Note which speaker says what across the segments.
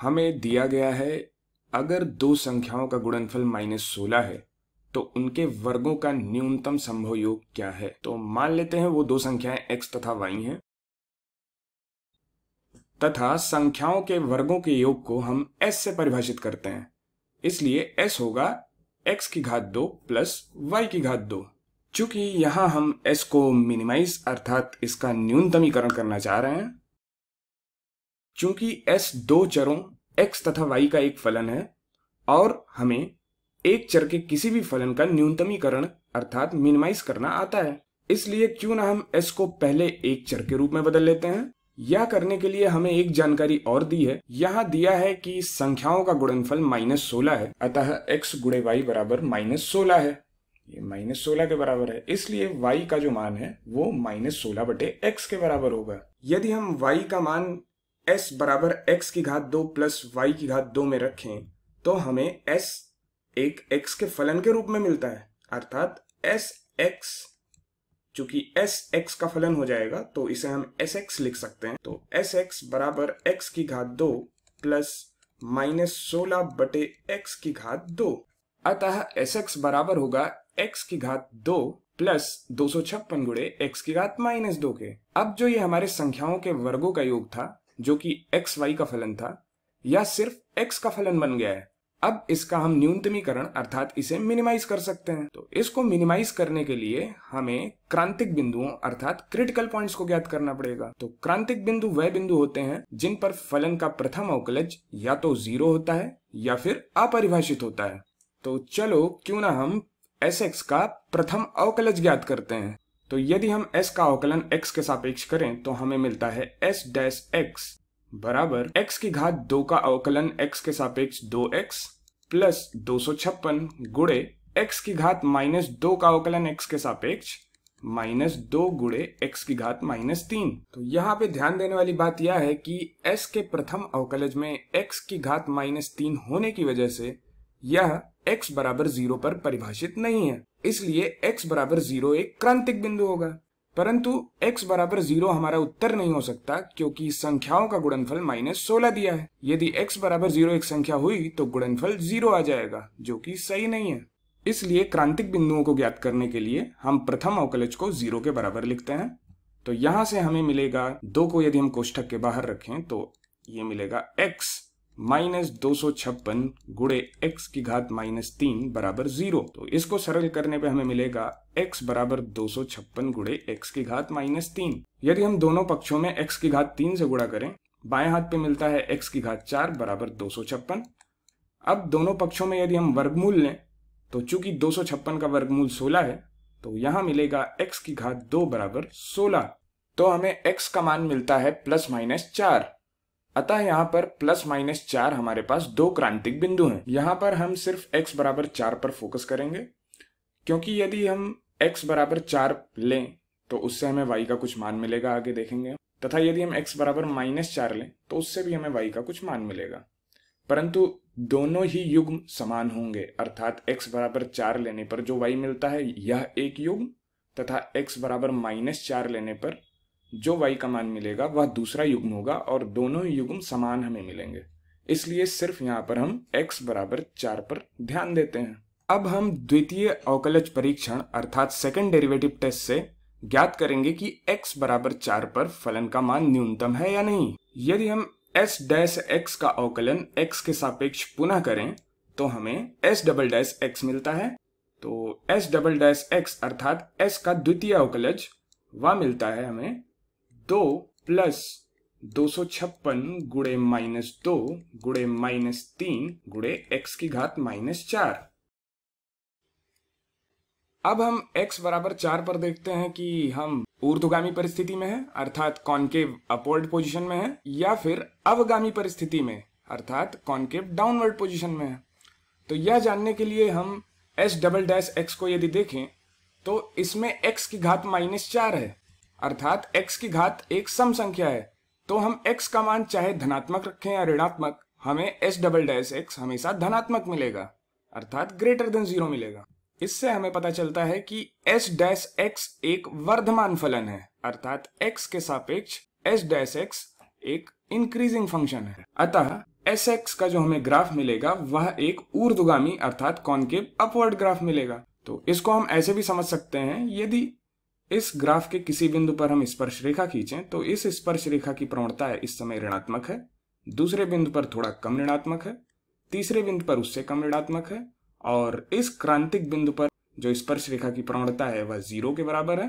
Speaker 1: हमें दिया गया है अगर दो संख्याओं का गुणनफल माइनस सोलह है तो उनके वर्गों का न्यूनतम संभव योग क्या है तो मान लेते हैं वो दो संख्याएं एक्स तथा वाई हैं तथा संख्याओं के वर्गों के योग को हम एस से परिभाषित करते हैं इसलिए एस होगा एक्स की घात दो प्लस वाई की घात दो चूंकि यहां हम एस को मिनिमाइज अर्थात इसका न्यूनतमीकरण करना चाह रहे हैं चूंकि s दो चरों x तथा y का एक फलन है और हमें एक चर के किसी भी फलन का न्यूनतमीकरण अर्थात मिनिमाइज करना आता है इसलिए क्यों ना हम s को पहले एक चर के रूप में बदल लेते हैं यह करने के लिए हमें एक जानकारी और दी है यहाँ दिया है कि संख्याओं का गुणनफल माइनस सोलह है अतः x गुड़े वाई बराबर माइनस सोलह है ये माइनस सोलह के बराबर है इसलिए y का जो मान है वो माइनस सोलह बटे एक्स के बराबर होगा यदि हम y का मान एस बराबर एक्स की घात दो प्लस वाई की घात दो में रखें तो हमें एस एक एक्स के फलन के रूप में मिलता है अर्थात एस एक्स चूंकि एस एक्स का फलन हो जाएगा तो इसे हम एस एक्स लिख सकते हैं तो एस एक्स बराबर एक्स की घात दो प्लस माइनस सोलह बटे एक्स की घात दो अतः एस एक्स बराबर होगा एक्स की घात दो प्लस दो सौ छप्पन गुड़े एक्स की घात माइनस दो के अब जो ये हमारे संख्याओं के वर्गों का योग था जो कि एक्स वाई का फलन था या सिर्फ एक्स का फलन बन गया है अब इसका हम न्यूनतमीकरण अर्थात इसे मिनिमाइज कर सकते हैं तो इसको मिनिमाइज करने के लिए हमें क्रांतिक बिंदुओं अर्थात क्रिटिकल पॉइंट्स को ज्ञात करना पड़ेगा तो क्रांतिक बिंदु वह बिंदु होते हैं जिन पर फलन का प्रथम अवकलज या तो जीरो होता है या फिर अपरिभाषित होता है तो चलो क्यों ना हम एस का प्रथम अवकलज ज्ञात करते हैं तो यदि हम s का अवकलन x के सापेक्ष करें तो हमें मिलता है s डैश एक्स बराबर x की घात दो का अवकलन x के सापेक्ष 2x एक्स प्लस दो सौ छप्पन गुड़े एक्स की घात माइनस दो का अवकलन x के सापेक्ष माइनस दो गुड़े एक्स की घात माइनस तीन तो यहाँ पे ध्यान देने वाली बात यह है कि s के प्रथम अवकलज में x की घात माइनस तीन होने की वजह से यह x बराबर जीरो पर परिभाषित नहीं है इसलिए x बराबर जीरो एक क्रांतिक बिंदु होगा परंतु x बराबर जीरो हमारा उत्तर नहीं हो सकता क्योंकि संख्याओं का गुणनफल माइनस सोलह दिया है यदि x बराबर जीरो एक संख्या हुई तो गुणनफल जीरो आ जाएगा जो कि सही नहीं है इसलिए क्रांतिक बिंदुओं को ज्ञात करने के लिए हम प्रथम अवकलज को जीरो के बराबर लिखते हैं तो यहां से हमें मिलेगा दो को यदि हम कोष्ठक के बाहर रखें तो ये मिलेगा एक्स माइनस दो सौ छप्पन गुड़े एक्स की घात माइनस तीन बराबर जीरो तो इसको सरल करने पे हमें मिलेगा x बराबर दो सौ छप्पन गुड़े एक्स की घात माइनस तीन यदि हम दोनों पक्षों में x की घात तीन से गुणा करें बाएं हाथ पे मिलता है x की घात चार बराबर दो सौ छप्पन अब दोनों पक्षों में यदि हम वर्गमूल लें तो चूंकि दो सौ छप्पन का वर्गमूल सोलह है तो यहाँ मिलेगा x की घात दो बराबर सोलह तो हमें x का मान मिलता है प्लस माइनस चार अतः यहाँ पर प्लस माइनस चार हमारे पास दो क्रांतिक बिंदु हैं यहाँ पर हम सिर्फ x बराबर चार पर फोकस करेंगे क्योंकि यदि हम x बराबर चार लें तो उससे हमें y का कुछ मान मिलेगा आगे देखेंगे तथा यदि हम x बराबर माइनस चार लें तो उससे भी हमें y का कुछ मान मिलेगा परंतु दोनों ही युग्म समान होंगे अर्थात x बराबर चार लेने पर जो y मिलता है यह एक युग्म तथा x बराबर माइनस चार लेने पर जो y का मान मिलेगा वह दूसरा युग्म होगा और दोनों ही युग्म समान हमें मिलेंगे इसलिए सिर्फ यहाँ पर हम x बराबर चार पर ध्यान देते हैं अब हम द्वितीय अवकलज परीक्षण अर्थात सेकेंड डेरिवेटिव टेस्ट से ज्ञात करेंगे कि x बराबर चार पर फलन का मान न्यूनतम है या नहीं यदि हम एस डैश एक्स का अवकलन x के सापेक्ष पुनः करें तो हमें एस डबल डैश एक्स मिलता है तो एस डबल डैश एक्स अर्थात एस का द्वितीय अवकलज वह मिलता है हमें दो प्लस दो सौ छप्पन गुड़े माइनस दो गुड़े माइनस तीन गुड़े एक्स की घात माइनस चार अब हम x बराबर चार पर देखते हैं कि हम ऊर्धगामी परिस्थिति में है अर्थात कॉन्केव अपवर्ड पोजीशन में है या फिर अवगामी परिस्थिति में अर्थात कॉन्केव डाउनवर्ड पोजीशन में है तो यह जानने के लिए हम s डबल डैश एक्स को यदि देखें तो इसमें x की घात माइनस चार है अर्थात x की घात एक सम संख्या है तो हम x का मान चाहे धनात्मक रखें या ऋणात्मक हमें s डबल डैश एक्स हमेशा धनात्मक मिलेगा अर्थात ग्रेटर देन जीरो मिलेगा इससे हमें पता चलता है कि s डैश एक्स एक वर्धमान फलन है अर्थात x के सापेक्ष s डैश एक्स एक इंक्रीजिंग फंक्शन है अतः एस एक्स का जो हमें ग्राफ मिलेगा वह एक ऊर्दुगामी अर्थात कॉनकेव अपवर्ड ग्राफ मिलेगा तो इसको हम ऐसे भी समझ सकते हैं यदि इस ग्राफ के किसी बिंदु पर हम स्पर्श रेखा खींचें तो इस स्पर्श रेखा की प्रवणता इस समय ऋणात्मक है दूसरे बिंदु पर थोड़ा कम ऋणात्मक है तीसरे बिंदु पर उससे कम ऋणात्मक है और इस क्रांतिक बिंदु पर जो स्पर्श रेखा की प्रवणता है वह जीरो के बराबर है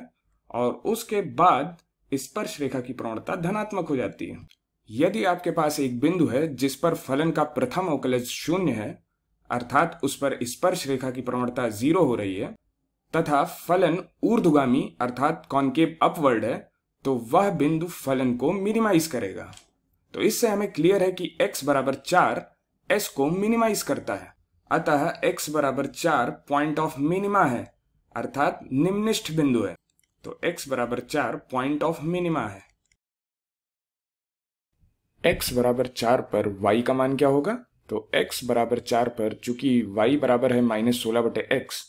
Speaker 1: और उसके बाद स्पर्श रेखा की प्रवणता धनात्मक हो जाती है यदि आपके पास एक बिंदु है जिस पर फलन का प्रथम अवकलज शून्य है अर्थात उस पर स्पर्श रेखा की प्रवणता जीरो हो रही है तथा फलन ऊर्धगामी अर्थात कॉनकेव अपवर्ड है तो वह बिंदु फलन को मिनिमाइज करेगा तो इससे हमें क्लियर है कि x बराबर चार एस को मिनिमाइज करता है अतः x बराबर चार पॉइंट ऑफ मिनिमा है अर्थात निम्निष्ठ बिंदु है तो x बराबर चार पॉइंट ऑफ मिनिमा है x बराबर चार पर y का मान क्या होगा तो x बराबर चार पर चूंकि y बराबर है माइनस सोलह बटे एक्स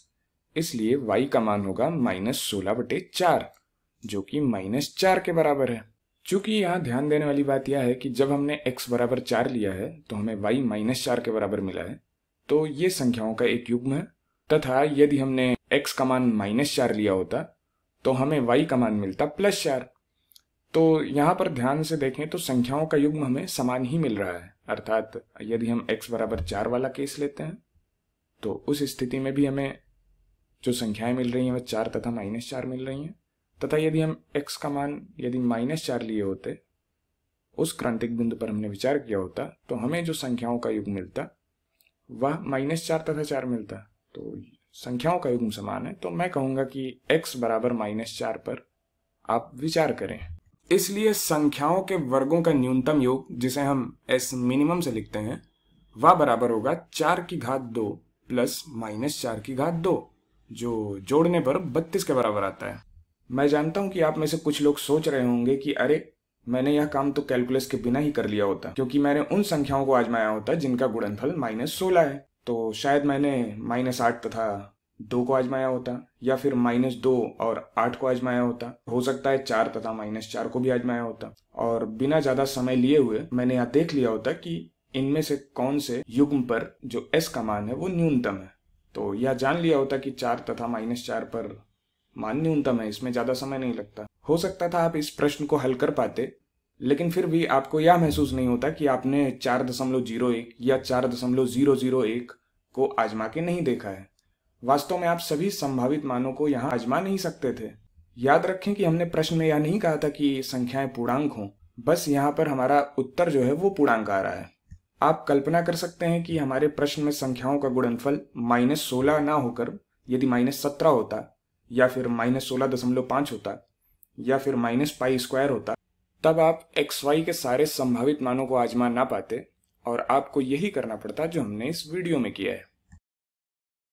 Speaker 1: इसलिए y का मान होगा माइनस सोलह बटे चार जो कि माइनस चार के बराबर है चूंकि यहाँ ध्यान देने वाली बात यह है कि जब हमने x बराबर चार लिया है तो हमें y माइनस चार के बराबर मिला है तो ये संख्याओं का एक युग्म है तथा यदि हमने x का मान माइनस चार लिया होता तो हमें y का मान मिलता प्लस चार तो यहाँ पर ध्यान से देखें तो संख्याओं का युग्म हमें समान ही मिल रहा है अर्थात यदि हम x बराबर चार वाला केस लेते हैं तो उस स्थिति में भी हमें जो संख्याएं मिल रही हैं वह चार तथा माइनस चार मिल रही हैं तथा यदि हम x का मान यदि माइनस चार लिए होते उस क्रांतिक बिंदु पर हमने विचार किया होता तो हमें जो संख्याओं का युग मिलता वह माइनस चार तथा चार मिलता तो संख्याओं का युग समान है तो मैं कहूंगा कि x बराबर माइनस चार पर आप विचार करें इसलिए संख्याओं के वर्गों का न्यूनतम योग जिसे हम एस मिनिमम से लिखते हैं वह बराबर होगा चार की घात दो प्लस माइनस चार की घात दो जो जोड़ने पर बत्तीस के बराबर आता है मैं जानता हूं कि आप में से कुछ लोग सोच रहे होंगे कि अरे मैंने यह काम तो कैलकुलस के बिना ही कर लिया होता क्योंकि मैंने उन संख्याओं को आजमाया होता जिनका गुणनफल माइनस सोलह है तो शायद मैंने माइनस आठ तथा दो को आजमाया होता या फिर माइनस दो और आठ को आजमाया होता हो सकता है चार तथा माइनस चार को भी आजमाया होता और बिना ज्यादा समय लिए हुए मैंने यह देख लिया होता कि इनमें से कौन से युग्म पर जो एस का मान है वो न्यूनतम है तो यह जान लिया होता कि चार तथा माइनस चार पर मान न्यूनतम है इसमें ज़्यादा समय नहीं लगता हो सकता था आप इस प्रश्न को हल कर पाते लेकिन फिर भी आपको यह महसूस नहीं होता कि आपने चार दशमलव जीरो एक या चार दशमलव जीरो जीरो एक को आजमा के नहीं देखा है वास्तव में आप सभी संभावित मानों को यहाँ आजमा नहीं सकते थे याद रखें कि हमने प्रश्न में यह नहीं कहा था कि संख्याएं पूर्णांक हों बस यहाँ पर हमारा उत्तर जो है वो पूर्णांक आ रहा है आप कल्पना कर सकते हैं कि हमारे प्रश्न में संख्याओं का गुणनफल माइनस सोलह ना होकर यदि माइनस सत्रह होता या फिर माइनस सोलह दशमलव पांच होता या फिर माइनस पाई स्क्वायर होता तब आप एक्स वाई के सारे संभावित मानों को आजमा ना पाते और आपको यही करना पड़ता जो हमने इस वीडियो में किया है